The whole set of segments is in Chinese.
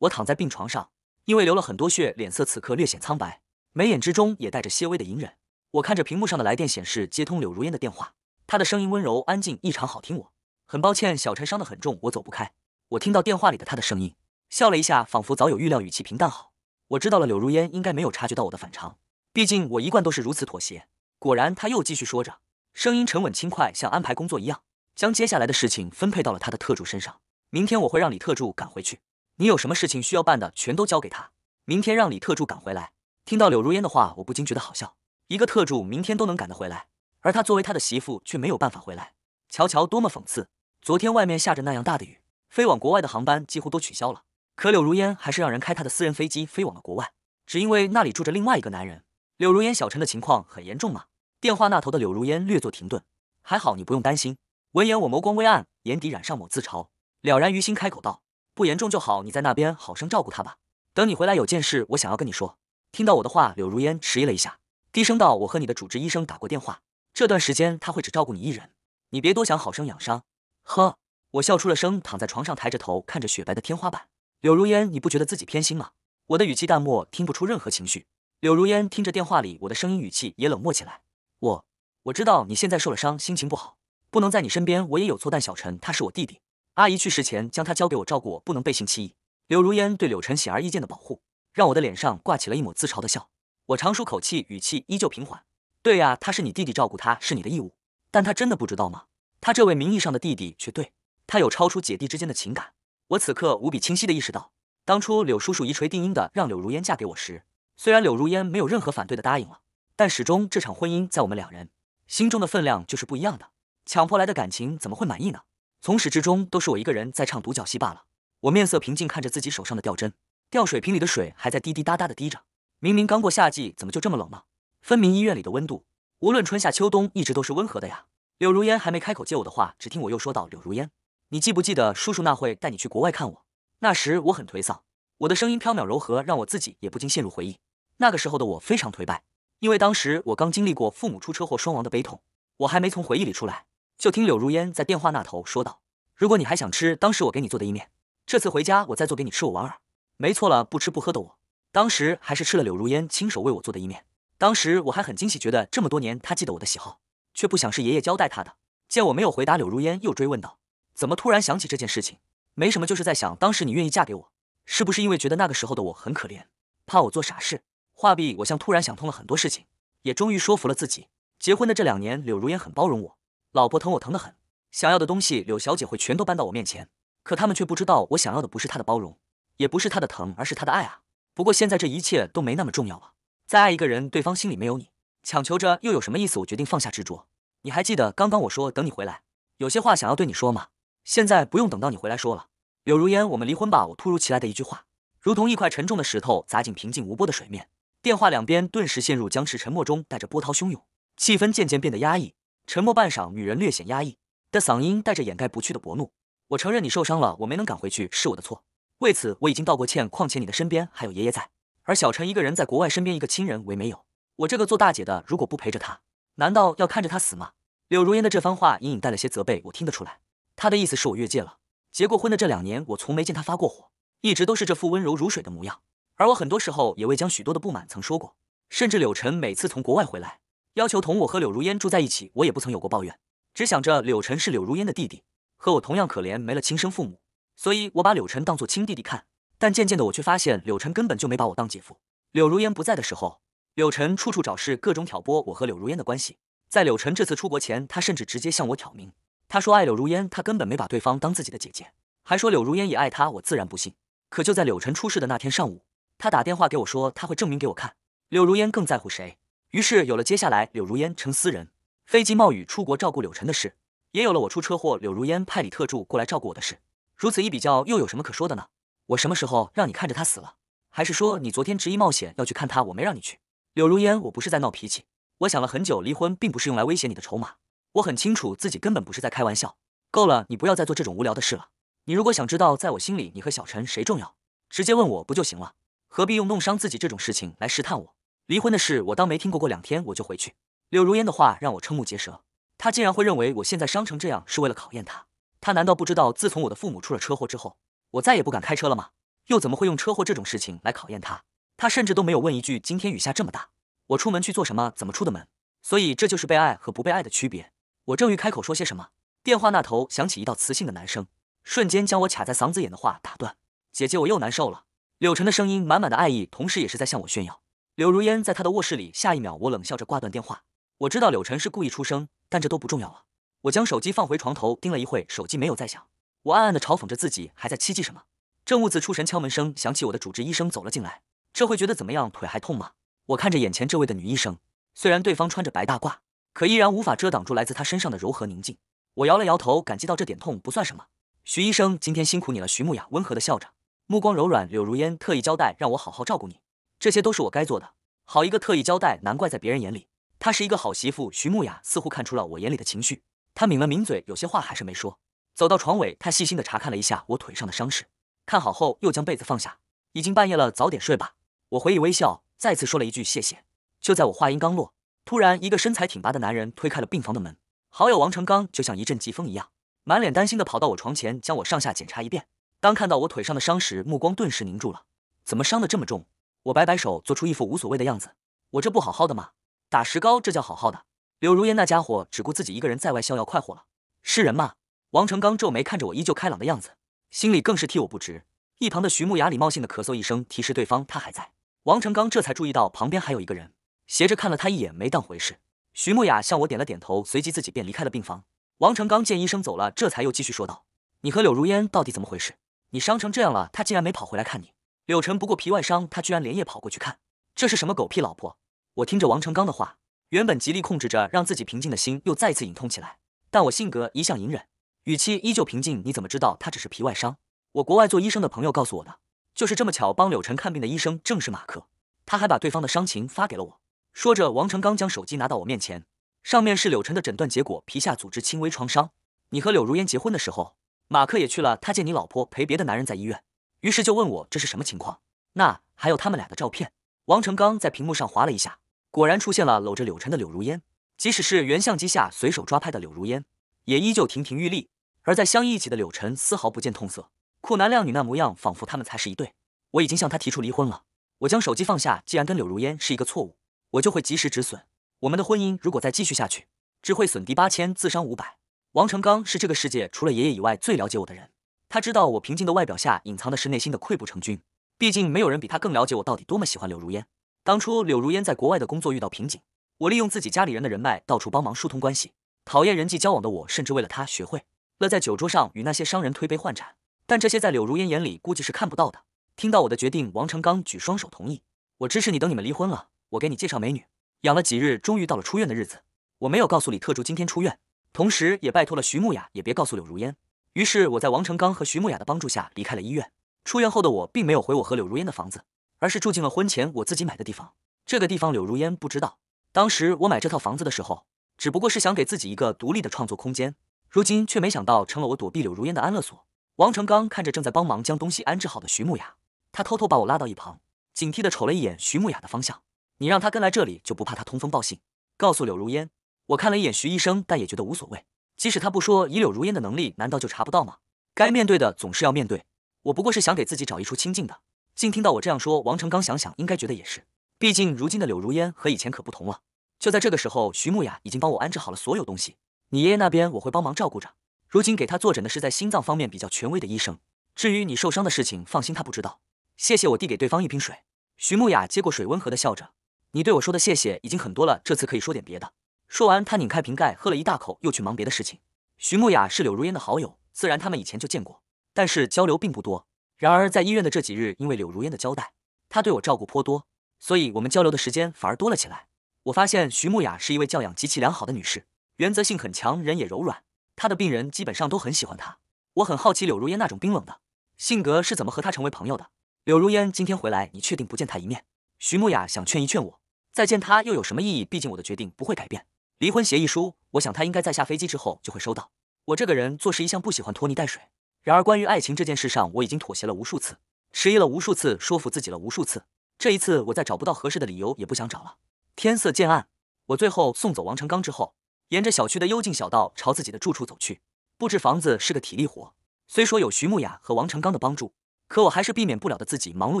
我躺在病床上，因为流了很多血，脸色此刻略显苍白，眉眼之中也带着些微的隐忍。我看着屏幕上的来电显示，接通柳如烟的电话。她的声音温柔安静，异常好听。我很抱歉，小陈伤得很重，我走不开。我听到电话里的她的声音，笑了一下，仿佛早有预料，语气平淡。好，我知道了。柳如烟应该没有察觉到我的反常，毕竟我一贯都是如此妥协。果然，他又继续说着，声音沉稳轻快，像安排工作一样，将接下来的事情分配到了他的特助身上。明天我会让李特助赶回去。你有什么事情需要办的，全都交给他。明天让李特助赶回来。听到柳如烟的话，我不禁觉得好笑。一个特助明天都能赶得回来，而他作为他的媳妇却没有办法回来，瞧瞧多么讽刺！昨天外面下着那样大的雨，飞往国外的航班几乎都取消了，可柳如烟还是让人开他的私人飞机飞往了国外，只因为那里住着另外一个男人。柳如烟，小陈的情况很严重吗？电话那头的柳如烟略作停顿，还好，你不用担心。闻言，我眸光微暗，眼底染上抹自嘲，了然于心，开口道。不严重就好，你在那边好生照顾他吧。等你回来有件事我想要跟你说。听到我的话，柳如烟迟疑了一下，低声道：“我和你的主治医生打过电话，这段时间他会只照顾你一人，你别多想，好生养伤。”呵，我笑出了声，躺在床上，抬着头看着雪白的天花板。柳如烟，你不觉得自己偏心吗？我的语气淡漠，听不出任何情绪。柳如烟听着电话里我的声音，语气也冷漠起来。我，我知道你现在受了伤，心情不好，不能在你身边，我也有错。但小陈他是我弟弟。阿姨去世前将她交给我照顾，我不能背信弃义。柳如烟对柳晨显而易见的保护，让我的脸上挂起了一抹自嘲的笑。我长舒口气，语气依旧平缓：“对呀，他是你弟弟，照顾他是你的义务。但他真的不知道吗？他这位名义上的弟弟，却对他有超出姐弟之间的情感。”我此刻无比清晰的意识到，当初柳叔叔一锤定音的让柳如烟嫁给我时，虽然柳如烟没有任何反对的答应了，但始终这场婚姻在我们两人心中的分量就是不一样的。强迫来的感情怎么会满意呢？从始至终都是我一个人在唱独角戏罢了。我面色平静，看着自己手上的吊针，吊水瓶里的水还在滴滴答答的滴着。明明刚过夏季，怎么就这么冷呢？分明医院里的温度，无论春夏秋冬，一直都是温和的呀。柳如烟还没开口接我的话，只听我又说道：“柳如烟，你记不记得叔叔那会带你去国外看我？那时我很颓丧。我的声音飘渺柔和，让我自己也不禁陷入回忆。那个时候的我非常颓败，因为当时我刚经历过父母出车祸双亡的悲痛，我还没从回忆里出来。”就听柳如烟在电话那头说道：“如果你还想吃，当时我给你做的意面，这次回家我再做给你吃。”我玩儿，没错了，不吃不喝的我，当时还是吃了柳如烟亲手为我做的意面。当时我还很惊喜，觉得这么多年她记得我的喜好，却不想是爷爷交代她的。见我没有回答，柳如烟又追问道：“怎么突然想起这件事情？没什么，就是在想，当时你愿意嫁给我，是不是因为觉得那个时候的我很可怜，怕我做傻事？”话毕，我像突然想通了很多事情，也终于说服了自己。结婚的这两年，柳如烟很包容我。老婆疼我疼得很，想要的东西柳小姐会全都搬到我面前，可他们却不知道我想要的不是她的包容，也不是她的疼，而是她的爱啊！不过现在这一切都没那么重要了。再爱一个人，对方心里没有你，强求着又有什么意思？我决定放下执着。你还记得刚刚我说等你回来，有些话想要对你说吗？现在不用等到你回来说了。柳如烟，我们离婚吧！我突如其来的一句话，如同一块沉重的石头砸进平静无波的水面，电话两边顿时陷入僵持，沉默中带着波涛汹涌，气氛渐渐变得压抑。沉默半晌，女人略显压抑的嗓音带着掩盖不去的薄怒：“我承认你受伤了，我没能赶回去是我的错，为此我已经道过歉。况且你的身边还有爷爷在，而小陈一个人在国外，身边一个亲人为没有，我这个做大姐的如果不陪着他，难道要看着他死吗？”柳如烟的这番话隐隐带了些责备，我听得出来，她的意思是我越界了。结过婚的这两年，我从没见她发过火，一直都是这副温柔如水的模样。而我很多时候也未将许多的不满曾说过，甚至柳晨每次从国外回来。要求同我和柳如烟住在一起，我也不曾有过抱怨，只想着柳晨是柳如烟的弟弟，和我同样可怜，没了亲生父母，所以我把柳晨当做亲弟弟看。但渐渐的，我却发现柳晨根本就没把我当姐夫。柳如烟不在的时候，柳晨处处找事，各种挑拨我和柳如烟的关系。在柳晨这次出国前，他甚至直接向我挑明，他说爱柳如烟，他根本没把对方当自己的姐姐，还说柳如烟也爱他。我自然不信。可就在柳晨出事的那天上午，他打电话给我说他会证明给我看，柳如烟更在乎谁。于是有了接下来柳如烟乘私人飞机冒雨出国照顾柳晨的事，也有了我出车祸柳如烟派李特助过来照顾我的事。如此一比较，又有什么可说的呢？我什么时候让你看着他死了？还是说你昨天执意冒险要去看他，我没让你去？柳如烟，我不是在闹脾气。我想了很久，离婚并不是用来威胁你的筹码。我很清楚自己根本不是在开玩笑。够了，你不要再做这种无聊的事了。你如果想知道在我心里你和小陈谁重要，直接问我不就行了？何必用弄伤自己这种事情来试探我？离婚的事我当没听过，过两天我就回去。柳如烟的话让我瞠目结舌，她竟然会认为我现在伤成这样是为了考验他？他难道不知道自从我的父母出了车祸之后，我再也不敢开车了吗？又怎么会用车祸这种事情来考验他？他甚至都没有问一句，今天雨下这么大，我出门去做什么？怎么出的门？所以这就是被爱和不被爱的区别。我正欲开口说些什么，电话那头响起一道磁性的男声，瞬间将我卡在嗓子眼的话打断。姐姐，我又难受了。柳晨的声音满满的爱意，同时也是在向我炫耀。柳如烟在他的卧室里，下一秒我冷笑着挂断电话。我知道柳晨是故意出声，但这都不重要了。我将手机放回床头，盯了一会，手机没有再响。我暗暗的嘲讽着自己，还在期待什么？正兀自出神，敲门声响起，我的主治医生走了进来。这会觉得怎么样？腿还痛吗？我看着眼前这位的女医生，虽然对方穿着白大褂，可依然无法遮挡住来自她身上的柔和宁静。我摇了摇头，感激到这点痛不算什么。徐医生，今天辛苦你了。徐慕雅温和的笑着，目光柔软。柳如烟特意交代让我好好照顾你。这些都是我该做的，好一个特意交代，难怪在别人眼里，她是一个好媳妇。徐慕雅似乎看出了我眼里的情绪，她抿了抿嘴，有些话还是没说。走到床尾，她细心地查看了一下我腿上的伤势，看好后又将被子放下。已经半夜了，早点睡吧。我回以微笑，再次说了一句谢谢。就在我话音刚落，突然一个身材挺拔的男人推开了病房的门，好友王成刚就像一阵疾风一样，满脸担心地跑到我床前，将我上下检查一遍。当看到我腿上的伤时，目光顿时凝住了，怎么伤得这么重？我摆摆手，做出一副无所谓的样子。我这不好好的吗？打石膏这叫好好的。柳如烟那家伙只顾自己一个人在外逍遥快活了，是人吗？王成刚皱眉看着我依旧开朗的样子，心里更是替我不值。一旁的徐木雅礼貌性的咳嗽一声，提示对方他还在。王成刚这才注意到旁边还有一个人，斜着看了他一眼，没当回事。徐木雅向我点了点头，随即自己便离开了病房。王成刚见医生走了，这才又继续说道：“你和柳如烟到底怎么回事？你伤成这样了，他竟然没跑回来看你。”柳晨不过皮外伤，他居然连夜跑过去看，这是什么狗屁老婆？我听着王成刚的话，原本极力控制着让自己平静的心又再次隐痛起来，但我性格一向隐忍，语气依旧平静。你怎么知道他只是皮外伤？我国外做医生的朋友告诉我的，就是这么巧，帮柳晨看病的医生正是马克，他还把对方的伤情发给了我。说着，王成刚将手机拿到我面前，上面是柳晨的诊断结果：皮下组织轻微创伤。你和柳如烟结婚的时候，马克也去了，他见你老婆陪别的男人在医院。于是就问我这是什么情况？那还有他们俩的照片。王成刚在屏幕上划了一下，果然出现了搂着柳晨的柳如烟。即使是原相机下随手抓拍的柳如烟，也依旧亭亭玉立。而在相依一起的柳晨，丝毫不见痛色，酷男靓女那模样，仿佛他们才是一对。我已经向他提出离婚了。我将手机放下，既然跟柳如烟是一个错误，我就会及时止损。我们的婚姻如果再继续下去，只会损敌八千，自伤五百。王成刚是这个世界除了爷爷以外最了解我的人。他知道我平静的外表下隐藏的是内心的溃不成军。毕竟没有人比他更了解我到底多么喜欢柳如烟。当初柳如烟在国外的工作遇到瓶颈，我利用自己家里人的人脉到处帮忙疏通关系。讨厌人际交往的我，甚至为了她学会乐在酒桌上与那些商人推杯换盏。但这些在柳如烟眼里估计是看不到的。听到我的决定，王成刚举双手同意。我支持你。等你们离婚了，我给你介绍美女。养了几日，终于到了出院的日子。我没有告诉李特助今天出院，同时也拜托了徐慕雅，也别告诉柳如烟。于是我在王成刚和徐慕雅的帮助下离开了医院。出院后的我并没有回我和柳如烟的房子，而是住进了婚前我自己买的地方。这个地方柳如烟不知道。当时我买这套房子的时候，只不过是想给自己一个独立的创作空间。如今却没想到成了我躲避柳如烟的安乐所。王成刚看着正在帮忙将东西安置好的徐慕雅，他偷偷把我拉到一旁，警惕地瞅了一眼徐慕雅的方向：“你让他跟来这里，就不怕他通风报信，告诉柳如烟？”我看了一眼徐医生，但也觉得无所谓。即使他不说，以柳如烟的能力，难道就查不到吗？该面对的总是要面对。我不过是想给自己找一处清静的。竟听到我这样说，王成刚想想，应该觉得也是。毕竟如今的柳如烟和以前可不同了。就在这个时候，徐慕雅已经帮我安置好了所有东西。你爷爷那边我会帮忙照顾着。如今给他坐诊的是在心脏方面比较权威的医生。至于你受伤的事情，放心，他不知道。谢谢。我递给对方一瓶水。徐慕雅接过水，温和的笑着：“你对我说的谢谢已经很多了，这次可以说点别的。”说完，他拧开瓶盖，喝了一大口，又去忙别的事情。徐慕雅是柳如烟的好友，自然他们以前就见过，但是交流并不多。然而在医院的这几日，因为柳如烟的交代，她对我照顾颇多，所以我们交流的时间反而多了起来。我发现徐慕雅是一位教养极其良好的女士，原则性很强，人也柔软。她的病人基本上都很喜欢她。我很好奇柳如烟那种冰冷的性格是怎么和她成为朋友的。柳如烟今天回来，你确定不见她一面？徐慕雅想劝一劝我，再见她又有什么意义？毕竟我的决定不会改变。离婚协议书，我想他应该在下飞机之后就会收到。我这个人做事一向不喜欢拖泥带水，然而关于爱情这件事上，我已经妥协了无数次，迟疑了无数次，说服自己了无数次。这一次，我再找不到合适的理由，也不想找了。天色渐暗，我最后送走王成刚之后，沿着小区的幽静小道朝自己的住处走去。布置房子是个体力活，虽说有徐慕雅和王成刚的帮助，可我还是避免不了的自己忙碌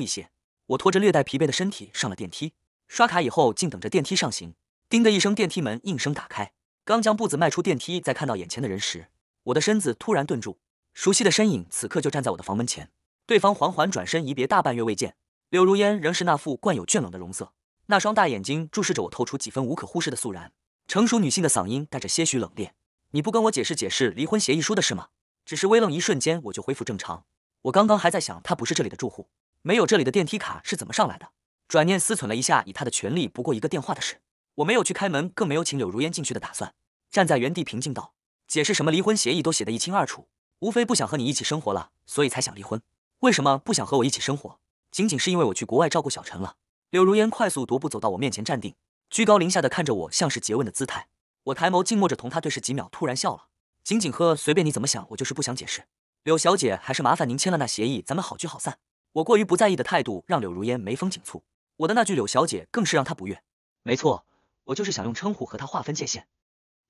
一些。我拖着略带疲惫的身体上了电梯，刷卡以后静等着电梯上行。“叮”的一声，电梯门应声打开。刚将步子迈出电梯，在看到眼前的人时，我的身子突然顿住。熟悉的身影此刻就站在我的房门前。对方缓缓转身，一别大半月未见，柳如烟仍是那副惯有倦冷的容色，那双大眼睛注视着我，透出几分无可忽视的肃然。成熟女性的嗓音带着些许冷冽：“你不跟我解释解释离婚协议书的事吗？”只是微愣一瞬间，我就恢复正常。我刚刚还在想，他不是这里的住户，没有这里的电梯卡，是怎么上来的？转念思忖了一下，以他的权利，不过一个电话的事。我没有去开门，更没有请柳如烟进去的打算。站在原地平静道：“解释什么离婚协议都写得一清二楚，无非不想和你一起生活了，所以才想离婚。为什么不想和我一起生活？仅仅是因为我去国外照顾小陈了。”柳如烟快速踱步走到我面前站定，居高临下的看着我，像是诘问的姿态。我抬眸静默着同他对视几秒，突然笑了。仅仅呵，随便你怎么想，我就是不想解释。柳小姐，还是麻烦您签了那协议，咱们好聚好散。我过于不在意的态度让柳如烟眉峰紧蹙，我的那句“柳小姐”更是让她不悦。没错。我就是想用称呼和他划分界限。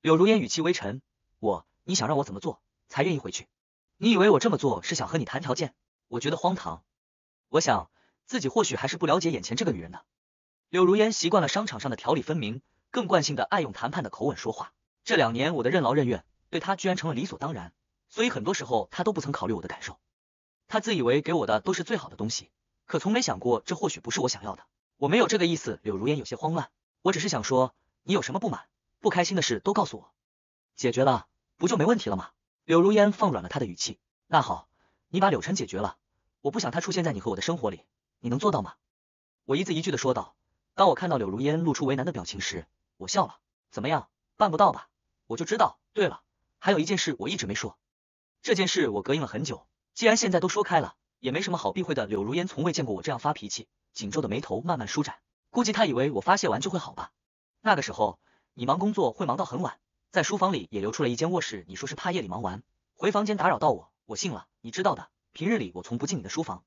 柳如烟语气微沉，我，你想让我怎么做才愿意回去？你以为我这么做是想和你谈条件？我觉得荒唐。我想自己或许还是不了解眼前这个女人的。柳如烟习惯了商场上的条理分明，更惯性的爱用谈判的口吻说话。这两年我的任劳任怨，对她居然成了理所当然，所以很多时候她都不曾考虑我的感受。她自以为给我的都是最好的东西，可从没想过这或许不是我想要的。我没有这个意思。柳如烟有些慌乱。我只是想说，你有什么不满、不开心的事都告诉我，解决了不就没问题了吗？柳如烟放软了他的语气。那好，你把柳晨解决了，我不想他出现在你和我的生活里，你能做到吗？我一字一句的说道。当我看到柳如烟露出为难的表情时，我笑了。怎么样，办不到吧？我就知道。对了，还有一件事我一直没说，这件事我隔应了很久。既然现在都说开了，也没什么好避讳的。柳如烟从未见过我这样发脾气，紧皱的眉头慢慢舒展。估计他以为我发泄完就会好吧。那个时候你忙工作会忙到很晚，在书房里也留出了一间卧室，你说是怕夜里忙完回房间打扰到我，我信了。你知道的，平日里我从不进你的书房，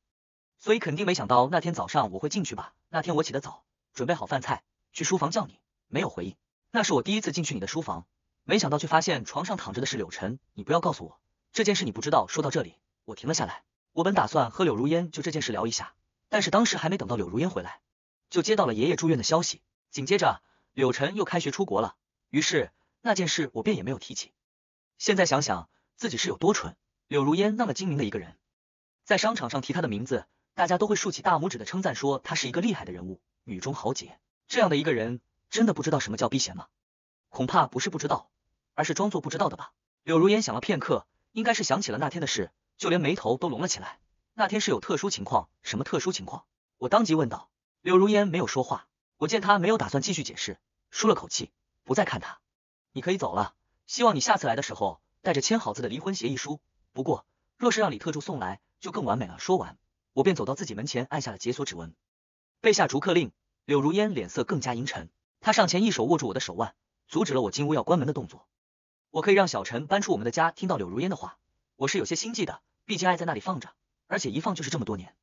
所以肯定没想到那天早上我会进去吧。那天我起得早，准备好饭菜去书房叫你，没有回应。那是我第一次进去你的书房，没想到却发现床上躺着的是柳晨。你不要告诉我这件事，你不知道。说到这里，我停了下来。我本打算和柳如烟就这件事聊一下，但是当时还没等到柳如烟回来。就接到了爷爷住院的消息，紧接着柳晨又开学出国了，于是那件事我便也没有提起。现在想想自己是有多蠢？柳如烟那么精明的一个人，在商场上提她的名字，大家都会竖起大拇指的称赞，说她是一个厉害的人物，女中豪杰。这样的一个人，真的不知道什么叫避嫌吗？恐怕不是不知道，而是装作不知道的吧。柳如烟想了片刻，应该是想起了那天的事，就连眉头都拢了起来。那天是有特殊情况，什么特殊情况？我当即问道。柳如烟没有说话，我见她没有打算继续解释，舒了口气，不再看她。你可以走了，希望你下次来的时候带着签好字的离婚协议书。不过若是让李特助送来就更完美了。说完，我便走到自己门前，按下了解锁指纹，背下逐客令。柳如烟脸色更加阴沉，她上前一手握住我的手腕，阻止了我进屋要关门的动作。我可以让小陈搬出我们的家。听到柳如烟的话，我是有些心悸的，毕竟爱在那里放着，而且一放就是这么多年。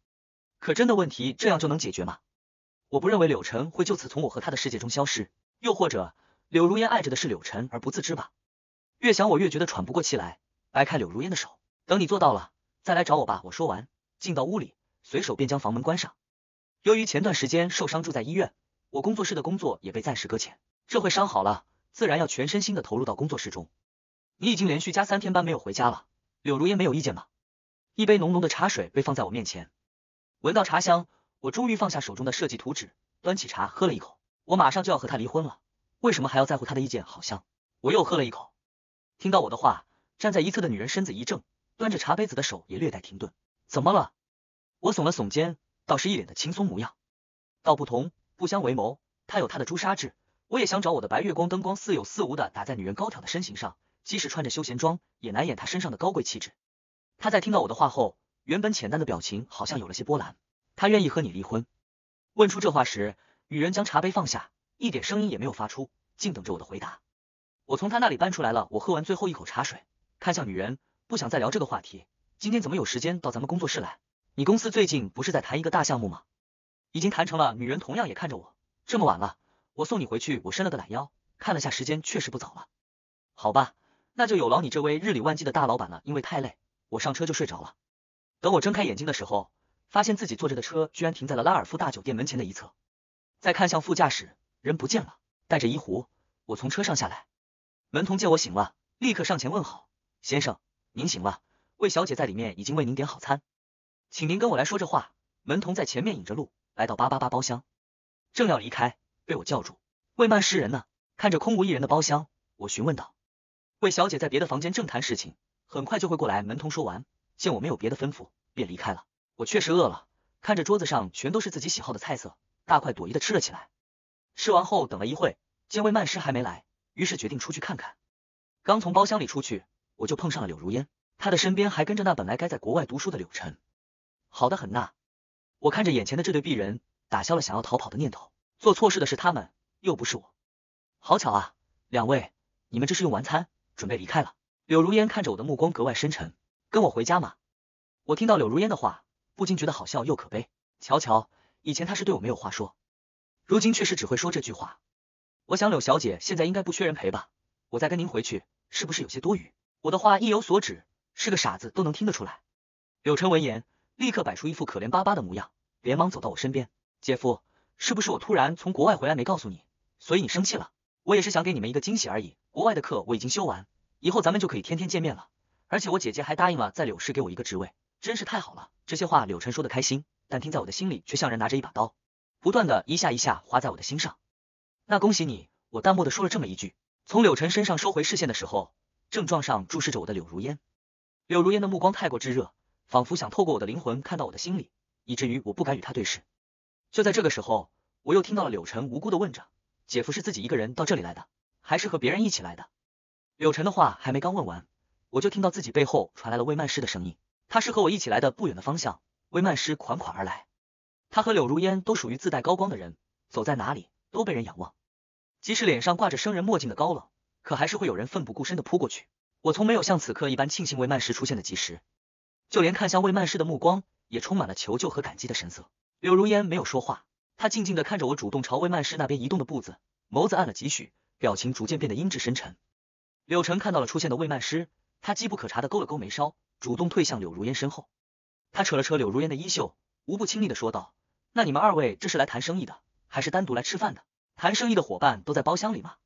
可真的问题这样就能解决吗？我不认为柳晨会就此从我和他的世界中消失，又或者柳如烟爱着的是柳晨而不自知吧？越想我越觉得喘不过气来，掰开柳如烟的手，等你做到了再来找我吧。我说完，进到屋里，随手便将房门关上。由于前段时间受伤住在医院，我工作室的工作也被暂时搁浅，这会伤好了，自然要全身心的投入到工作室中。你已经连续加三天班没有回家了，柳如烟没有意见吧？一杯浓浓的茶水被放在我面前，闻到茶香。我终于放下手中的设计图纸，端起茶喝了一口。我马上就要和他离婚了，为什么还要在乎他的意见？好像我又喝了一口。听到我的话，站在一侧的女人身子一正，端着茶杯子的手也略带停顿。怎么了？我耸了耸肩，倒是一脸的轻松模样。道不同不相为谋，他有他的朱砂痣，我也想找我的白月光。灯光似有似无的打在女人高挑的身形上，即使穿着休闲装，也难掩她身上的高贵气质。她在听到我的话后，原本浅淡的表情好像有了些波澜。他愿意和你离婚。问出这话时，女人将茶杯放下，一点声音也没有发出，静等着我的回答。我从他那里搬出来了，我喝完最后一口茶水，看向女人，不想再聊这个话题。今天怎么有时间到咱们工作室来？你公司最近不是在谈一个大项目吗？已经谈成了。女人同样也看着我。这么晚了，我送你回去。我伸了个懒腰，看了下时间，确实不早了。好吧，那就有劳你这位日理万机的大老板了。因为太累，我上车就睡着了。等我睁开眼睛的时候。发现自己坐着的车居然停在了拉尔夫大酒店门前的一侧，再看向副驾驶，人不见了。带着一壶，我从车上下来。门童见我醒了，立刻上前问好：“先生，您醒了？魏小姐在里面已经为您点好餐，请您跟我来说。”这话，门童在前面引着路，来到八八八包厢，正要离开，被我叫住：“魏曼诗人呢？”看着空无一人的包厢，我询问道：“魏小姐在别的房间正谈事情，很快就会过来。”门童说完，见我没有别的吩咐，便离开了。我确实饿了，看着桌子上全都是自己喜好的菜色，大快朵颐的吃了起来。吃完后，等了一会，见魏曼诗还没来，于是决定出去看看。刚从包厢里出去，我就碰上了柳如烟，她的身边还跟着那本来该在国外读书的柳晨，好的很呐。我看着眼前的这对璧人，打消了想要逃跑的念头。做错事的是他们，又不是我。好巧啊，两位，你们这是用完餐，准备离开了？柳如烟看着我的目光格外深沉，跟我回家嘛。我听到柳如烟的话。不禁觉得好笑又可悲。瞧瞧，以前他是对我没有话说，如今却是只会说这句话。我想柳小姐现在应该不缺人陪吧？我再跟您回去，是不是有些多余？我的话意有所指，是个傻子都能听得出来。柳晨闻言，立刻摆出一副可怜巴巴的模样，连忙走到我身边。姐夫，是不是我突然从国外回来没告诉你，所以你生气了？我也是想给你们一个惊喜而已。国外的课我已经修完，以后咱们就可以天天见面了。而且我姐姐还答应了在柳氏给我一个职位。真是太好了，这些话柳晨说的开心，但听在我的心里却像人拿着一把刀，不断的一下一下划在我的心上。那恭喜你，我淡漠的说了这么一句。从柳晨身上收回视线的时候，正撞上注视着我的柳如烟。柳如烟的目光太过炙热，仿佛想透过我的灵魂看到我的心里，以至于我不敢与他对视。就在这个时候，我又听到了柳晨无辜的问着：“姐夫是自己一个人到这里来的，还是和别人一起来的？”柳晨的话还没刚问完，我就听到自己背后传来了魏曼诗的声音。他是和我一起来的，不远的方向，魏曼诗款款而来。他和柳如烟都属于自带高光的人，走在哪里都被人仰望。即使脸上挂着生人墨镜的高冷，可还是会有人奋不顾身的扑过去。我从没有像此刻一般庆幸魏曼诗出现的及时，就连看向魏曼诗的目光也充满了求救和感激的神色。柳如烟没有说话，她静静的看着我主动朝魏曼诗那边移动的步子，眸子暗了几许，表情逐渐变得阴质深沉。柳城看到了出现的魏曼诗，他机不可查的勾了勾眉梢。主动退向柳如烟身后，他扯了扯柳如烟的衣袖，无不亲昵的说道：“那你们二位这是来谈生意的，还是单独来吃饭的？谈生意的伙伴都在包厢里吗？”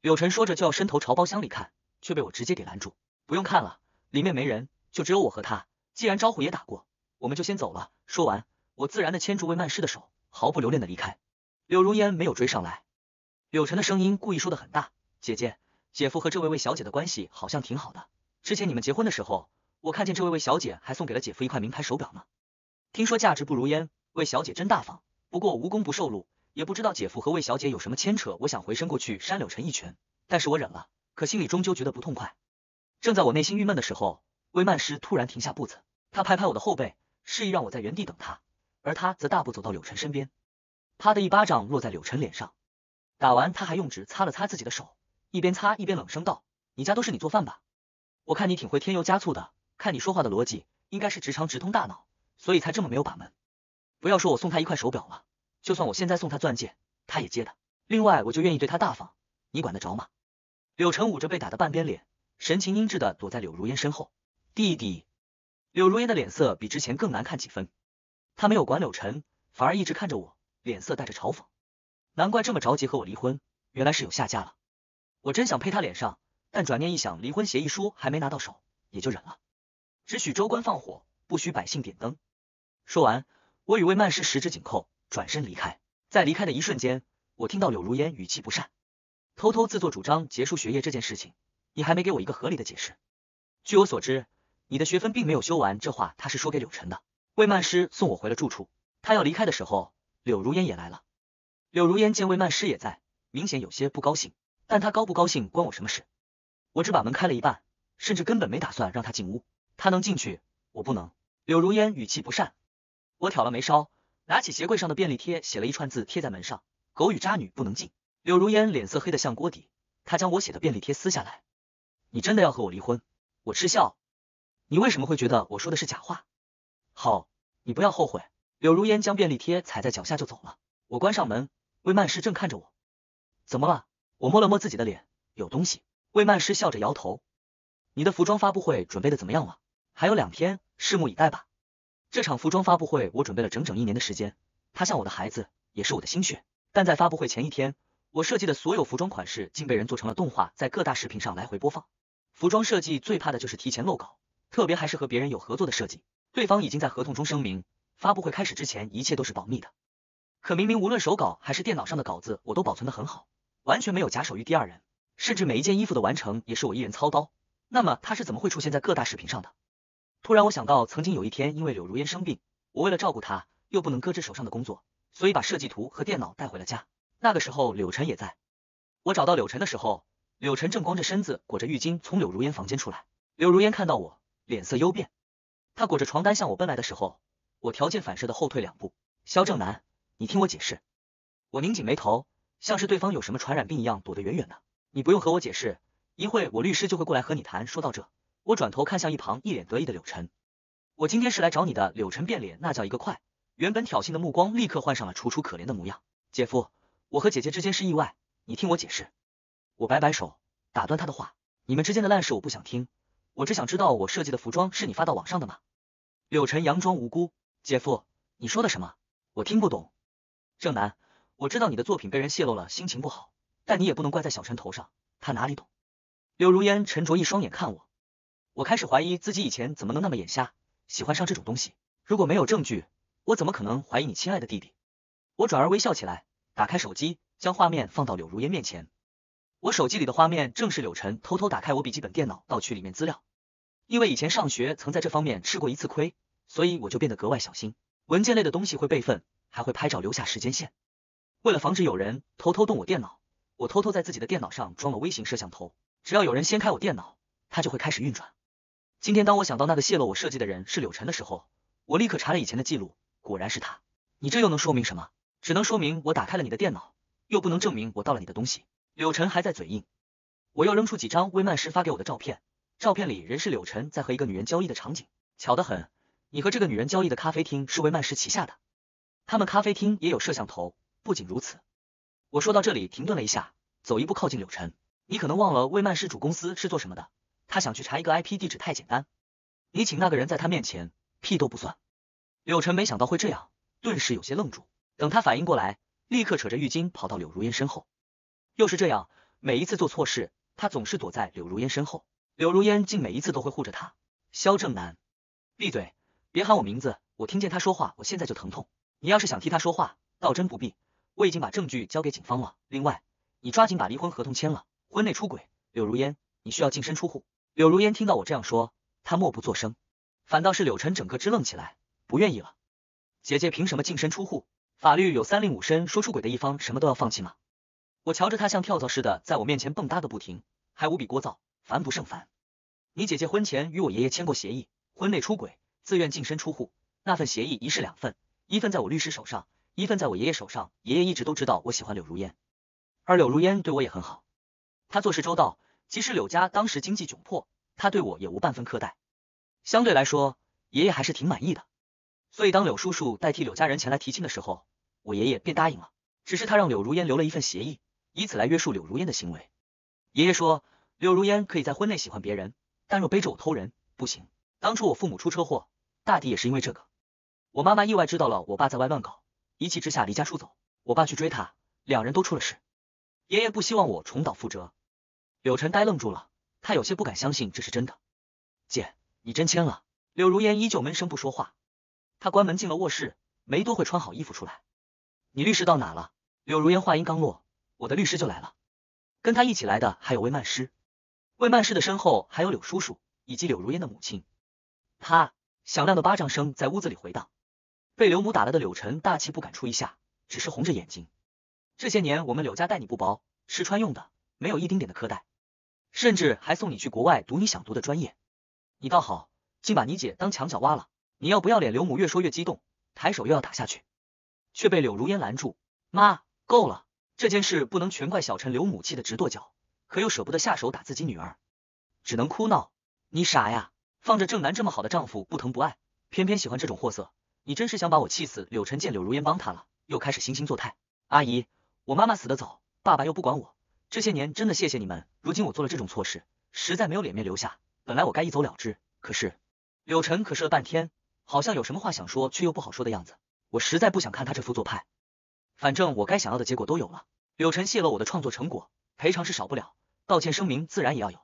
柳晨说着就要伸头朝包厢里看，却被我直接给拦住：“不用看了，里面没人，就只有我和他。既然招呼也打过，我们就先走了。”说完，我自然的牵住魏曼诗的手，毫不留恋的离开。柳如烟没有追上来。柳晨的声音故意说的很大：“姐姐，姐夫和这位魏小姐的关系好像挺好的。之前你们结婚的时候。”我看见这位魏小姐还送给了姐夫一块名牌手表呢，听说价值不如烟。魏小姐真大方，不过无功不受禄，也不知道姐夫和魏小姐有什么牵扯。我想回身过去扇柳晨一拳，但是我忍了，可心里终究觉得不痛快。正在我内心郁闷的时候，魏曼诗突然停下步子，她拍拍我的后背，示意让我在原地等她，而她则大步走到柳晨身边，啪的一巴掌落在柳晨脸上，打完她还用纸擦了擦自己的手，一边擦一边冷声道：“你家都是你做饭吧？我看你挺会添油加醋的。”看你说话的逻辑，应该是直肠直通大脑，所以才这么没有把门。不要说我送他一块手表了，就算我现在送他钻戒，他也接的。另外，我就愿意对他大方，你管得着吗？柳晨捂着被打的半边脸，神情阴鸷的躲在柳如烟身后。弟弟，柳如烟的脸色比之前更难看几分。他没有管柳晨，反而一直看着我，脸色带着嘲讽。难怪这么着急和我离婚，原来是有下家了。我真想呸他脸上，但转念一想，离婚协议书还没拿到手，也就忍了。只许州官放火，不许百姓点灯。说完，我与魏曼师十指紧扣，转身离开。在离开的一瞬间，我听到柳如烟语气不善：“偷偷自作主张结束学业这件事情，你还没给我一个合理的解释。”据我所知，你的学分并没有修完。这话他是说给柳晨的。魏曼师送我回了住处，他要离开的时候，柳如烟也来了。柳如烟见魏曼师也在，明显有些不高兴。但他高不高兴关我什么事？我只把门开了一半，甚至根本没打算让他进屋。他能进去，我不能。柳如烟语气不善，我挑了眉梢，拿起鞋柜上的便利贴，写了一串字贴在门上：狗与渣女不能进。柳如烟脸色黑得像锅底，她将我写的便利贴撕下来。你真的要和我离婚？我嗤笑。你为什么会觉得我说的是假话？好，你不要后悔。柳如烟将便利贴踩在脚下就走了。我关上门，魏曼诗正看着我。怎么了？我摸了摸自己的脸，有东西。魏曼诗笑着摇头。你的服装发布会准备的怎么样了？还有两天，拭目以待吧。这场服装发布会我准备了整整一年的时间，它像我的孩子，也是我的心血。但在发布会前一天，我设计的所有服装款式竟被人做成了动画，在各大视频上来回播放。服装设计最怕的就是提前漏稿，特别还是和别人有合作的设计。对方已经在合同中声明，发布会开始之前一切都是保密的。可明明无论手稿还是电脑上的稿子，我都保存的很好，完全没有假手于第二人，甚至每一件衣服的完成也是我一人操刀。那么他是怎么会出现在各大视频上的？突然我想到，曾经有一天因为柳如烟生病，我为了照顾她，又不能搁置手上的工作，所以把设计图和电脑带回了家。那个时候柳晨也在。我找到柳晨的时候，柳晨正光着身子裹着浴巾从柳如烟房间出来。柳如烟看到我，脸色幽变。她裹着床单向我奔来的时候，我条件反射的后退两步。肖正南，你听我解释。我拧紧眉头，像是对方有什么传染病一样躲得远远的。你不用和我解释，一会我律师就会过来和你谈。说到这。我转头看向一旁一脸得意的柳晨，我今天是来找你的。柳晨变脸那叫一个快，原本挑衅的目光立刻换上了楚楚可怜的模样。姐夫，我和姐姐之间是意外，你听我解释。我摆摆手，打断他的话，你们之间的烂事我不想听，我只想知道我设计的服装是你发到网上的吗？柳晨佯装无辜，姐夫，你说的什么？我听不懂。正南，我知道你的作品被人泄露了，心情不好，但你也不能怪在小陈头上，他哪里懂？柳如烟沉着一双眼看我。我开始怀疑自己以前怎么能那么眼瞎，喜欢上这种东西。如果没有证据，我怎么可能怀疑你亲爱的弟弟？我转而微笑起来，打开手机，将画面放到柳如烟面前。我手机里的画面正是柳晨偷偷打开我笔记本电脑，盗取里面资料。因为以前上学曾在这方面吃过一次亏，所以我就变得格外小心。文件类的东西会备份，还会拍照留下时间线。为了防止有人偷偷动我电脑，我偷偷在自己的电脑上装了微型摄像头。只要有人掀开我电脑，它就会开始运转。今天当我想到那个泄露我设计的人是柳晨的时候，我立刻查了以前的记录，果然是他。你这又能说明什么？只能说明我打开了你的电脑，又不能证明我盗了你的东西。柳晨还在嘴硬，我又扔出几张魏曼诗发给我的照片，照片里人是柳晨在和一个女人交易的场景。巧得很，你和这个女人交易的咖啡厅是魏曼诗旗下的，他们咖啡厅也有摄像头。不仅如此，我说到这里停顿了一下，走一步靠近柳晨，你可能忘了魏曼诗主公司是做什么的。他想去查一个 IP 地址太简单，你请那个人在他面前屁都不算。柳晨没想到会这样，顿时有些愣住。等他反应过来，立刻扯着浴巾跑到柳如烟身后。又是这样，每一次做错事，他总是躲在柳如烟身后。柳如烟竟每一次都会护着他。肖正南，闭嘴，别喊我名字，我听见他说话，我现在就疼痛。你要是想替他说话，倒真不必。我已经把证据交给警方了。另外，你抓紧把离婚合同签了。婚内出轨，柳如烟，你需要净身出户。柳如烟听到我这样说，她默不作声，反倒是柳晨整个支愣起来，不愿意了。姐姐凭什么净身出户？法律有三令五申，说出轨的一方什么都要放弃吗？我瞧着她像跳蚤似的在我面前蹦跶个不停，还无比聒噪，烦不胜烦。你姐姐婚前与我爷爷签过协议，婚内出轨，自愿净身出户。那份协议一式两份，一份在我律师手上，一份在我爷爷手上。爷爷一直都知道我喜欢柳如烟，而柳如烟对我也很好，她做事周到。即使柳家当时经济窘迫，他对我也无半分苛待。相对来说，爷爷还是挺满意的。所以当柳叔叔代替柳家人前来提亲的时候，我爷爷便答应了。只是他让柳如烟留了一份协议，以此来约束柳如烟的行为。爷爷说，柳如烟可以在婚内喜欢别人，但若背着我偷人，不行。当初我父母出车祸，大抵也是因为这个。我妈妈意外知道了我爸在外乱搞，一气之下离家出走。我爸去追她，两人都出了事。爷爷不希望我重蹈覆辙。柳晨呆愣住了，他有些不敢相信这是真的。姐，你真签了？柳如烟依旧闷声不说话。他关门进了卧室，没多会穿好衣服出来。你律师到哪了？柳如烟话音刚落，我的律师就来了。跟他一起来的还有魏曼诗，魏曼诗的身后还有柳叔叔以及柳如烟的母亲。啪！响亮的巴掌声在屋子里回荡。被柳母打了的柳晨大气不敢出一下，只是红着眼睛。这些年我们柳家待你不薄，吃穿用的没有一丁点的苛待。甚至还送你去国外读你想读的专业，你倒好，竟把你姐当墙角挖了！你要不要脸？刘母越说越激动，抬手又要打下去，却被柳如烟拦住。妈，够了，这件事不能全怪小陈。刘母气得直跺脚，可又舍不得下手打自己女儿，只能哭闹。你傻呀，放着正南这么好的丈夫不疼不爱，偏偏喜欢这种货色，你真是想把我气死！柳晨见柳如烟帮他了，又开始惺惺作态。阿姨，我妈妈死得早，爸爸又不管我。这些年真的谢谢你们，如今我做了这种错事，实在没有脸面留下。本来我该一走了之，可是柳晨可是了半天，好像有什么话想说却又不好说的样子。我实在不想看他这副做派，反正我该想要的结果都有了。柳晨泄露我的创作成果，赔偿是少不了，道歉声明自然也要有。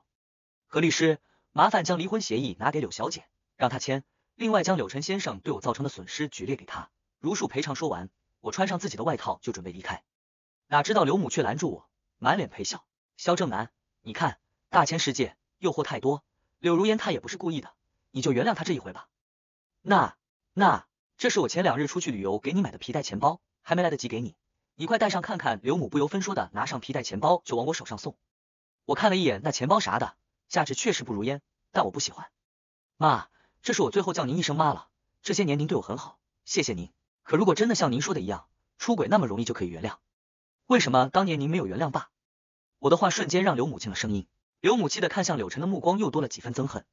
何律师，麻烦将离婚协议拿给柳小姐，让她签。另外将柳晨先生对我造成的损失举列给他，如数赔偿。说完，我穿上自己的外套就准备离开，哪知道柳母却拦住我。满脸陪笑，肖正南，你看，大千世界，诱惑太多，柳如烟她也不是故意的，你就原谅她这一回吧。那那，这是我前两日出去旅游给你买的皮带钱包，还没来得及给你，你快带上看看。刘母不由分说的拿上皮带钱包就往我手上送，我看了一眼那钱包啥的，价值确实不如烟，但我不喜欢。妈，这是我最后叫您一声妈了，这些年您对我很好，谢谢您。可如果真的像您说的一样，出轨那么容易就可以原谅？为什么当年您没有原谅爸？我的话瞬间让刘母静了声音，刘母气得看向柳晨的目光又多了几分憎恨。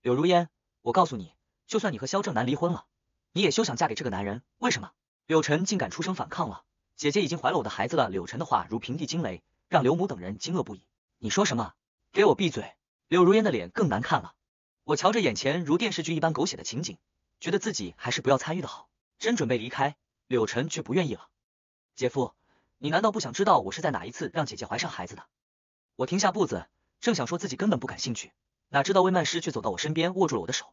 柳如烟，我告诉你，就算你和肖正南离婚了，你也休想嫁给这个男人。为什么？柳晨竟敢出声反抗了。姐姐已经怀了我的孩子了。柳晨的话如平地惊雷，让刘母等人惊愕不已。你说什么？给我闭嘴！柳如烟的脸更难看了。我瞧着眼前如电视剧一般狗血的情景，觉得自己还是不要参与的好。真准备离开，柳晨却不愿意了。姐夫。你难道不想知道我是在哪一次让姐姐怀上孩子的？我停下步子，正想说自己根本不感兴趣，哪知道魏曼诗却走到我身边，握住了我的手。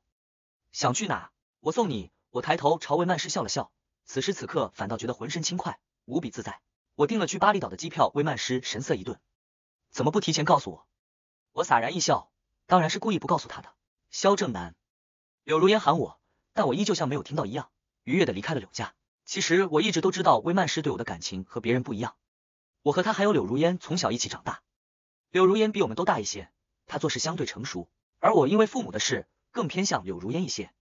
想去哪？我送你。我抬头朝魏曼诗笑了笑，此时此刻反倒觉得浑身轻快，无比自在。我订了去巴厘岛的机票，魏曼诗神色一顿，怎么不提前告诉我？我洒然一笑，当然是故意不告诉他的。肖正南，柳如烟喊我，但我依旧像没有听到一样，愉悦的离开了柳家。其实我一直都知道魏曼诗对我的感情和别人不一样。我和她还有柳如烟从小一起长大，柳如烟比我们都大一些，她做事相对成熟，而我因为父母的事更偏向柳如烟一些。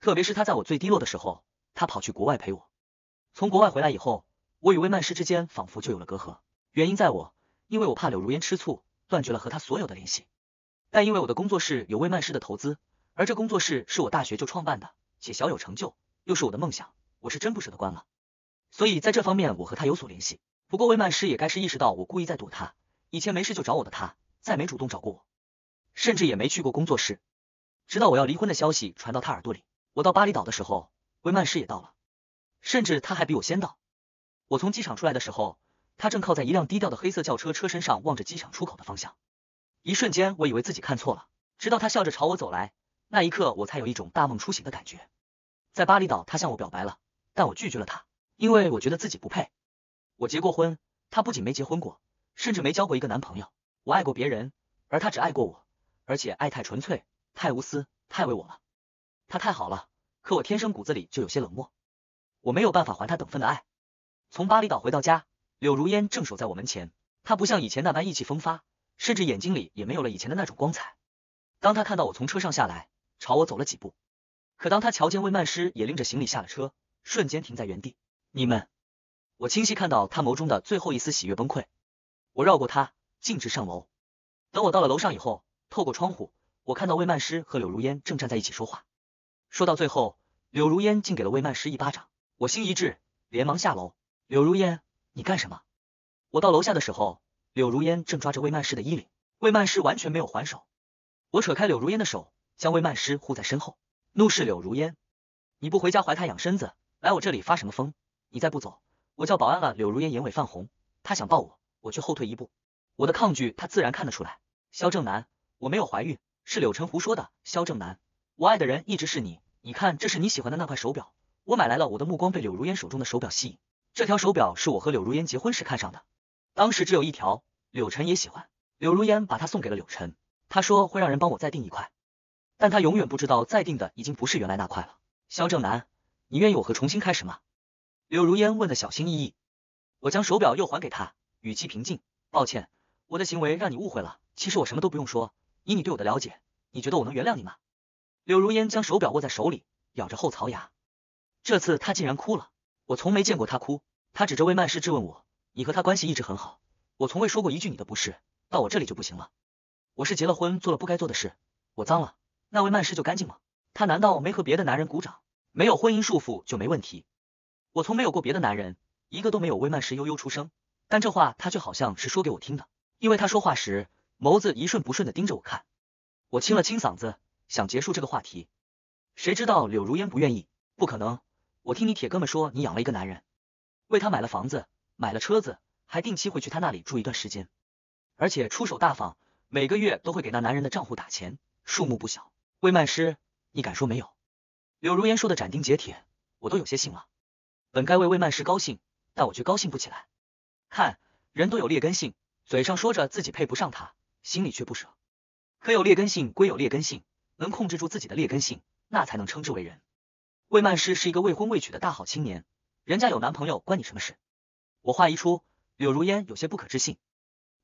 特别是她在我最低落的时候，她跑去国外陪我。从国外回来以后，我与魏曼诗之间仿佛就有了隔阂。原因在我，因为我怕柳如烟吃醋，断绝了和她所有的联系。但因为我的工作室有魏曼诗的投资，而这工作室是我大学就创办的，且小有成就，又是我的梦想。我是真不舍得关了，所以在这方面我和他有所联系。不过魏曼诗也该是意识到我故意在躲他，以前没事就找我的他，再没主动找过我，甚至也没去过工作室。直到我要离婚的消息传到他耳朵里，我到巴厘岛的时候，魏曼诗也到了，甚至他还比我先到。我从机场出来的时候，他正靠在一辆低调的黑色轿车车身上，望着机场出口的方向。一瞬间，我以为自己看错了，直到他笑着朝我走来，那一刻我才有一种大梦初醒的感觉。在巴厘岛，他向我表白了。但我拒绝了他，因为我觉得自己不配。我结过婚，他不仅没结婚过，甚至没交过一个男朋友。我爱过别人，而他只爱过我，而且爱太纯粹、太无私、太为我了。他太好了，可我天生骨子里就有些冷漠，我没有办法还他等分的爱。从巴厘岛回到家，柳如烟正守在我门前。她不像以前那般意气风发，甚至眼睛里也没有了以前的那种光彩。当他看到我从车上下来，朝我走了几步，可当他瞧见魏曼诗也拎着行李下了车。瞬间停在原地，你们，我清晰看到他眸中的最后一丝喜悦崩溃。我绕过他，径直上楼。等我到了楼上以后，透过窗户，我看到魏曼诗和柳如烟正站在一起说话。说到最后，柳如烟竟给了魏曼诗一巴掌。我心一滞，连忙下楼。柳如烟，你干什么？我到楼下的时候，柳如烟正抓着魏曼诗的衣领，魏曼诗完全没有还手。我扯开柳如烟的手，将魏曼诗护在身后，怒视柳如烟：“你不回家怀胎养身子。”来我这里发什么疯？你再不走，我叫保安了！柳如烟眼尾泛红，她想抱我，我却后退一步，我的抗拒她自然看得出来。肖正南，我没有怀孕，是柳晨胡说的。肖正南，我爱的人一直是你，你看这是你喜欢的那块手表，我买来了。我的目光被柳如烟手中的手表吸引，这条手表是我和柳如烟结婚时看上的，当时只有一条，柳晨也喜欢，柳如烟把它送给了柳晨，她说会让人帮我再订一块，但她永远不知道再订的已经不是原来那块了。肖正南。你愿意我和重新开始吗？柳如烟问的小心翼翼。我将手表又还给他，语气平静。抱歉，我的行为让你误会了。其实我什么都不用说，以你对我的了解，你觉得我能原谅你吗？柳如烟将手表握在手里，咬着后槽牙。这次他竟然哭了，我从没见过他哭。他指着魏曼诗质问我，你和他关系一直很好，我从未说过一句你的不是，到我这里就不行了。我是结了婚做了不该做的事，我脏了，那魏曼诗就干净吗？他难道没和别的男人鼓掌？没有婚姻束缚就没问题，我从没有过别的男人，一个都没有。魏曼石悠悠出声，但这话他却好像是说给我听的，因为他说话时眸子一瞬不顺的盯着我看。我清了清嗓子，想结束这个话题，谁知道柳如烟不愿意。不可能，我听你铁哥们说你养了一个男人，为他买了房子，买了车子，还定期会去他那里住一段时间，而且出手大方，每个月都会给那男人的账户打钱，数目不小。魏曼诗，你敢说没有？柳如烟说的斩钉截铁，我都有些信了。本该为魏曼诗高兴，但我却高兴不起来。看，人都有劣根性，嘴上说着自己配不上他，心里却不舍。可有劣根性归有劣根性，能控制住自己的劣根性，那才能称之为人。魏曼诗是一个未婚未娶的大好青年，人家有男朋友，关你什么事？我话一出，柳如烟有些不可置信。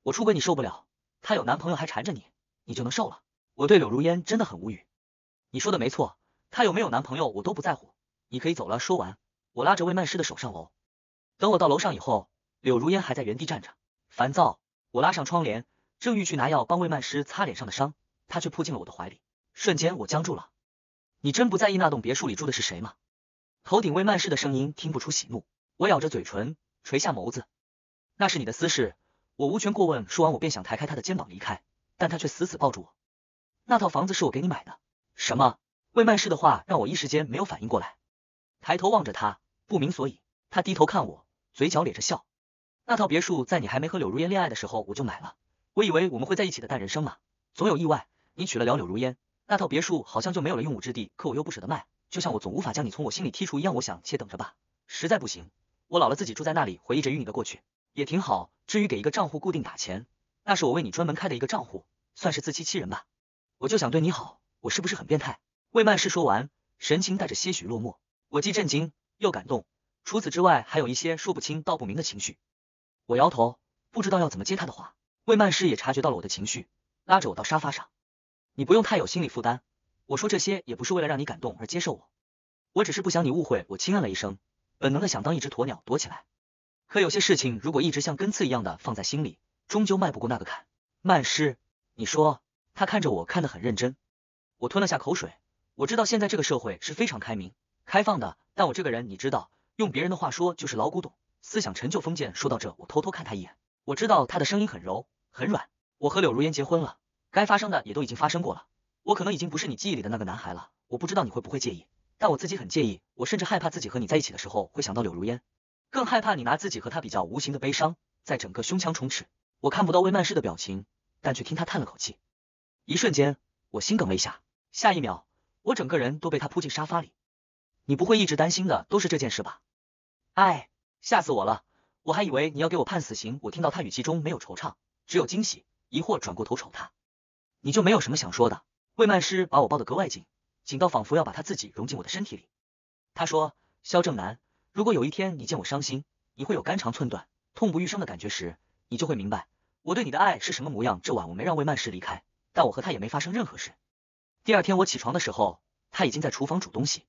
我出轨你受不了，他有男朋友还缠着你，你就能受了？我对柳如烟真的很无语。你说的没错。他有没有男朋友，我都不在乎。你可以走了。说完，我拉着魏曼诗的手上楼。等我到楼上以后，柳如烟还在原地站着，烦躁。我拉上窗帘，正欲去拿药帮魏曼诗擦脸上的伤，她却扑进了我的怀里。瞬间，我僵住了。你真不在意那栋别墅里住的是谁吗？头顶魏曼诗的声音听不出喜怒。我咬着嘴唇，垂下眸子。那是你的私事，我无权过问。说完，我便想抬开他的肩膀离开，但他却死死抱住我。那套房子是我给你买的。什么？魏曼氏的话让我一时间没有反应过来，抬头望着他，不明所以。他低头看我，嘴角咧着笑。那套别墅在你还没和柳如烟恋爱的时候我就买了，我以为我们会在一起的，但人生嘛，总有意外。你娶了了柳如烟，那套别墅好像就没有了用武之地。可我又不舍得卖，就像我总无法将你从我心里剔除一样。我想，且等着吧。实在不行，我老了自己住在那里，回忆着与你的过去，也挺好。至于给一个账户固定打钱，那是我为你专门开的一个账户，算是自欺欺人吧。我就想对你好，我是不是很变态？魏曼诗说完，神情带着些许落寞。我既震惊又感动，除此之外还有一些说不清道不明的情绪。我摇头，不知道要怎么接他的话。魏曼诗也察觉到了我的情绪，拉着我到沙发上。你不用太有心理负担，我说这些也不是为了让你感动而接受我，我只是不想你误会。我轻按了一声，本能的想当一只鸵鸟躲起来。可有些事情，如果一直像根刺一样的放在心里，终究迈不过那个坎。曼诗，你说。他看着我，看得很认真。我吞了下口水。我知道现在这个社会是非常开明、开放的，但我这个人你知道，用别人的话说就是老古董，思想陈旧、封建。说到这，我偷偷看他一眼，我知道他的声音很柔、很软。我和柳如烟结婚了，该发生的也都已经发生过了，我可能已经不是你记忆里的那个男孩了。我不知道你会不会介意，但我自己很介意，我甚至害怕自己和你在一起的时候会想到柳如烟，更害怕你拿自己和他比较，无形的悲伤在整个胸腔充斥。我看不到魏曼氏的表情，但却听他叹了口气，一瞬间我心梗了一下，下一秒。我整个人都被他扑进沙发里，你不会一直担心的都是这件事吧？哎，吓死我了，我还以为你要给我判死刑。我听到他语气中没有惆怅，只有惊喜、疑惑，转过头瞅他，你就没有什么想说的？魏曼诗把我抱得格外紧，紧到仿佛要把他自己融进我的身体里。他说，肖正南，如果有一天你见我伤心，你会有肝肠寸断、痛不欲生的感觉时，你就会明白我对你的爱是什么模样。这晚我没让魏曼诗离开，但我和他也没发生任何事。第二天我起床的时候，他已经在厨房煮东西。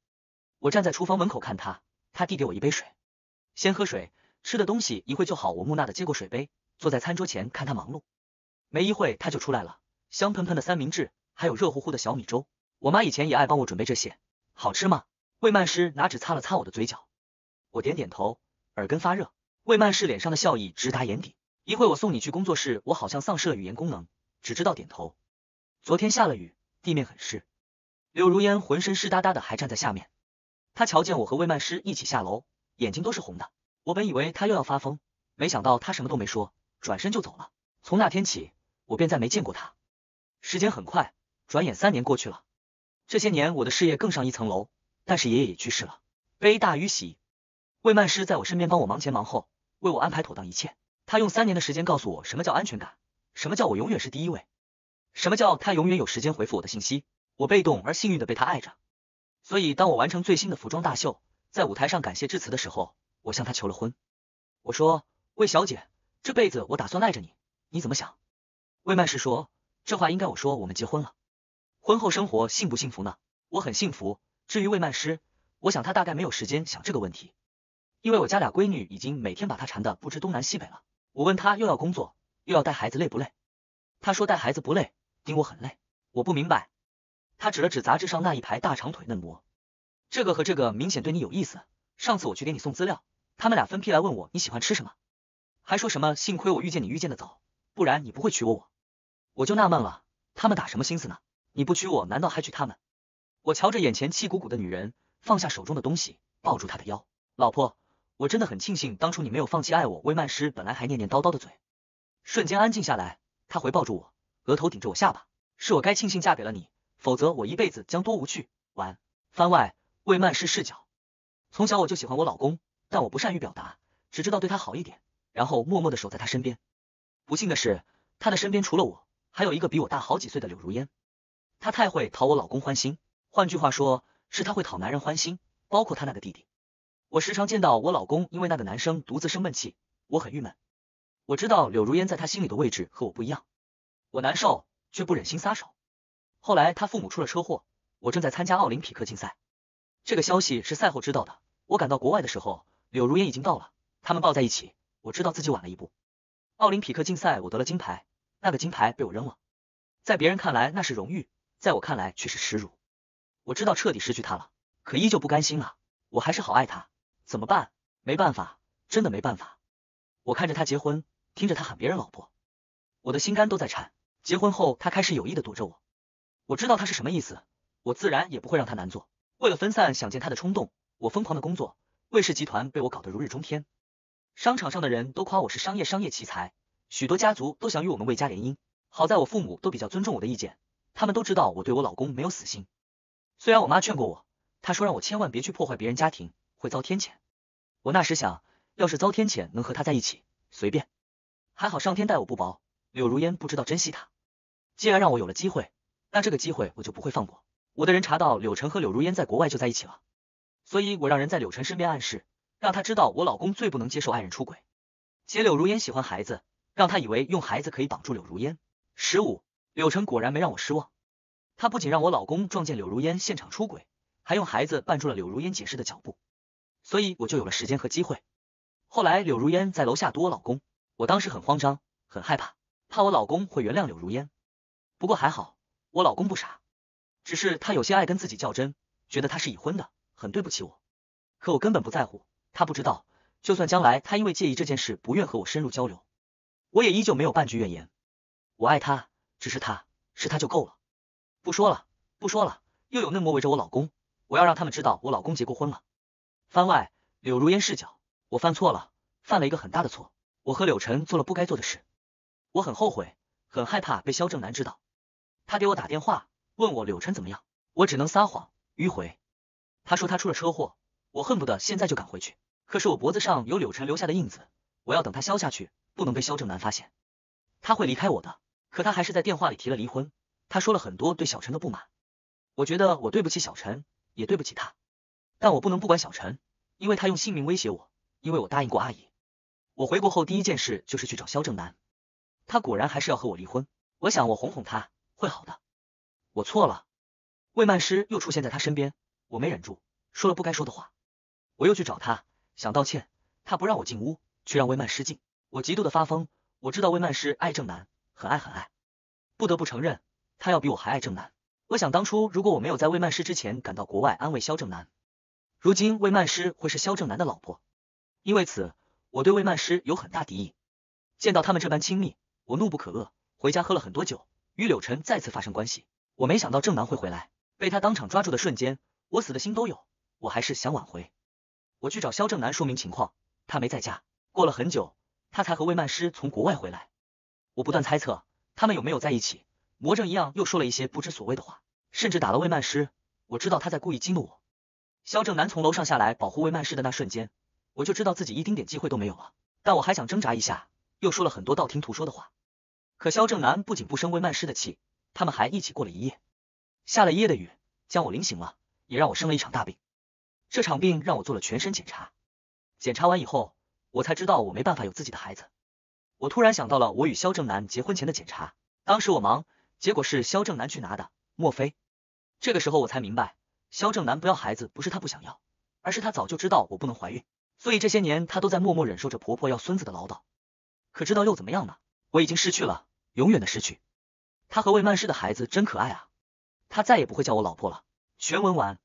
我站在厨房门口看他，他递给我一杯水，先喝水，吃的东西一会就好。我木讷的接过水杯，坐在餐桌前看他忙碌。没一会他就出来了，香喷喷的三明治，还有热乎乎的小米粥。我妈以前也爱帮我准备这些，好吃吗？魏曼诗拿纸擦了擦我的嘴角，我点点头，耳根发热。魏曼诗脸上的笑意直达眼底。一会我送你去工作室，我好像丧失了语言功能，只知道点头。昨天下了雨。地面很湿，柳如烟浑身湿哒哒的还站在下面。她瞧见我和魏曼诗一起下楼，眼睛都是红的。我本以为她又要发疯，没想到她什么都没说，转身就走了。从那天起，我便再没见过她。时间很快，转眼三年过去了。这些年，我的事业更上一层楼，但是爷爷也去世了，悲大于喜。魏曼诗在我身边帮我忙前忙后，为我安排妥当一切。他用三年的时间告诉我什么叫安全感，什么叫我永远是第一位。什么叫他永远有时间回复我的信息？我被动而幸运的被他爱着，所以当我完成最新的服装大秀，在舞台上感谢致辞的时候，我向他求了婚。我说：“魏小姐，这辈子我打算赖着你，你怎么想？”魏曼师说：“这话应该我说，我们结婚了，婚后生活幸不幸福呢？我很幸福。至于魏曼师，我想她大概没有时间想这个问题，因为我家俩闺女已经每天把她缠的不知东南西北了。我问她又要工作又要带孩子累不累？她说带孩子不累。”盯我很累，我不明白。他指了指杂志上那一排大长腿嫩模，这个和这个明显对你有意思。上次我去给你送资料，他们俩分批来问我你喜欢吃什么，还说什么幸亏我遇见你遇见的早，不然你不会娶我。我我就纳闷了，他们打什么心思呢？你不娶我，难道还娶他们？我瞧着眼前气鼓鼓的女人，放下手中的东西，抱住她的腰。老婆，我真的很庆幸当初你没有放弃爱我。魏曼诗本来还念念叨叨的嘴，瞬间安静下来，他回抱住我。额头顶着我下巴，是我该庆幸嫁给了你，否则我一辈子将多无趣。完，番外，魏曼是视角。从小我就喜欢我老公，但我不善于表达，只知道对他好一点，然后默默的守在他身边。不幸的是，他的身边除了我，还有一个比我大好几岁的柳如烟。她太会讨我老公欢心，换句话说，是她会讨男人欢心，包括她那个弟弟。我时常见到我老公因为那个男生独自生闷气，我很郁闷。我知道柳如烟在他心里的位置和我不一样。我难受，却不忍心撒手。后来他父母出了车祸，我正在参加奥林匹克竞赛。这个消息是赛后知道的。我赶到国外的时候，柳如烟已经到了，他们抱在一起。我知道自己晚了一步。奥林匹克竞赛，我得了金牌，那个金牌被我扔了。在别人看来那是荣誉，在我看来却是耻辱。我知道彻底失去他了，可依旧不甘心啊！我还是好爱他，怎么办？没办法，真的没办法。我看着他结婚，听着他喊别人老婆，我的心肝都在颤。结婚后，他开始有意的躲着我。我知道他是什么意思，我自然也不会让他难做。为了分散想见他的冲动，我疯狂的工作，魏氏集团被我搞得如日中天。商场上的人都夸我是商业商业奇才，许多家族都想与我们魏家联姻。好在我父母都比较尊重我的意见，他们都知道我对我老公没有死心。虽然我妈劝过我，她说让我千万别去破坏别人家庭，会遭天谴。我那时想，要是遭天谴能和他在一起，随便。还好上天待我不薄，柳如烟不知道珍惜他。既然让我有了机会，那这个机会我就不会放过。我的人查到柳晨和柳如烟在国外就在一起了，所以我让人在柳晨身边暗示，让他知道我老公最不能接受爱人出轨，且柳如烟喜欢孩子，让他以为用孩子可以绑住柳如烟。十五，柳晨果然没让我失望，他不仅让我老公撞见柳如烟现场出轨，还用孩子绊住了柳如烟解释的脚步，所以我就有了时间和机会。后来柳如烟在楼下堵我老公，我当时很慌张，很害怕，怕我老公会原谅柳如烟。不过还好，我老公不傻，只是他有些爱跟自己较真，觉得他是已婚的，很对不起我。可我根本不在乎，他不知道，就算将来他因为介意这件事不愿和我深入交流，我也依旧没有半句怨言。我爱他，只是他是他就够了。不说了，不说了，又有嫩模围着我老公，我要让他们知道我老公结过婚了。番外，柳如烟视角：我犯错了，犯了一个很大的错，我和柳晨做了不该做的事，我很后悔，很害怕被肖正南知道。他给我打电话，问我柳晨怎么样，我只能撒谎迂回。他说他出了车祸，我恨不得现在就赶回去。可是我脖子上有柳晨留下的印子，我要等他消下去，不能被肖正南发现。他会离开我的，可他还是在电话里提了离婚。他说了很多对小陈的不满，我觉得我对不起小陈，也对不起他。但我不能不管小陈，因为他用性命威胁我，因为我答应过阿姨。我回国后第一件事就是去找肖正南，他果然还是要和我离婚。我想我哄哄他。会好的，我错了。魏曼诗又出现在他身边，我没忍住说了不该说的话。我又去找他想道歉，他不让我进屋，却让魏曼诗进。我极度的发疯。我知道魏曼诗爱郑楠，很爱很爱。不得不承认，他要比我还爱郑楠。我想当初如果我没有在魏曼诗之前赶到国外安慰肖正南，如今魏曼诗会是肖正南的老婆。因为此，我对魏曼诗有很大敌意。见到他们这般亲密，我怒不可遏。回家喝了很多酒。与柳晨再次发生关系，我没想到郑楠会回来，被他当场抓住的瞬间，我死的心都有，我还是想挽回。我去找肖正南说明情况，他没在家，过了很久，他才和魏曼诗从国外回来。我不断猜测他们有没有在一起，魔怔一样又说了一些不知所谓的话，甚至打了魏曼诗。我知道他在故意激怒我。肖正南从楼上下来保护魏曼诗的那瞬间，我就知道自己一丁点机会都没有了，但我还想挣扎一下，又说了很多道听途说的话。可肖正南不仅不生魏曼诗的气，他们还一起过了一夜。下了一夜的雨，将我淋醒了，也让我生了一场大病。这场病让我做了全身检查，检查完以后，我才知道我没办法有自己的孩子。我突然想到了我与肖正南结婚前的检查，当时我忙，结果是肖正南去拿的。莫非？这个时候我才明白，肖正南不要孩子不是他不想要，而是他早就知道我不能怀孕，所以这些年他都在默默忍受着婆婆要孙子的唠叨。可知道又怎么样呢？我已经失去了，永远的失去。他和魏曼诗的孩子真可爱啊！他再也不会叫我老婆了。全文完。